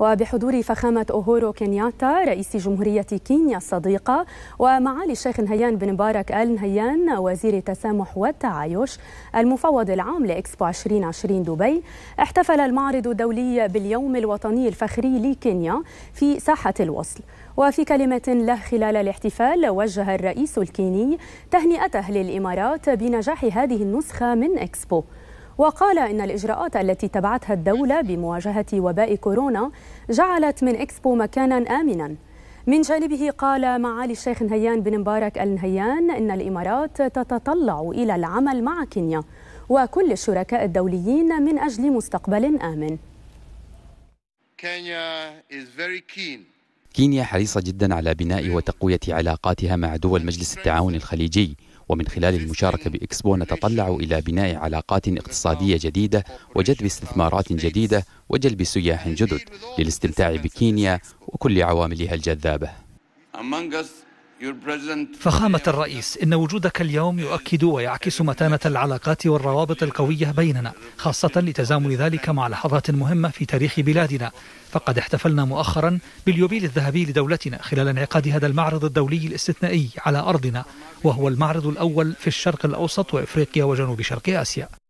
وبحضور فخامة أوهورو كينياتا رئيس جمهورية كينيا الصديقة ومعالي الشيخ نهيان بن مبارك آل نهيان وزير التسامح والتعايش المفوض العام لإكسبو 2020 دبي احتفل المعرض الدولي باليوم الوطني الفخري لكينيا في ساحة الوصل وفي كلمة له خلال الاحتفال وجه الرئيس الكيني تهنئته للإمارات بنجاح هذه النسخة من إكسبو وقال إن الإجراءات التي اتبعتها الدولة بمواجهة وباء كورونا جعلت من إكسبو مكانا آمنا من جانبه قال معالي الشيخ نهيان بن مبارك النهيان إن الإمارات تتطلع إلى العمل مع كينيا وكل الشركاء الدوليين من أجل مستقبل آمن كينيا حريصة جدا على بناء وتقوية علاقاتها مع دول مجلس التعاون الخليجي ومن خلال المشاركة بإكسبو نتطلع إلى بناء علاقات اقتصادية جديدة وجذب استثمارات جديدة وجلب سياح جدد للاستمتاع بكينيا وكل عواملها الجذابة فخامة الرئيس إن وجودك اليوم يؤكد ويعكس متانة العلاقات والروابط القوية بيننا خاصة لتزامن ذلك مع لحظات مهمة في تاريخ بلادنا فقد احتفلنا مؤخرا باليوبيل الذهبي لدولتنا خلال انعقاد هذا المعرض الدولي الاستثنائي على أرضنا وهو المعرض الأول في الشرق الأوسط وإفريقيا وجنوب شرق آسيا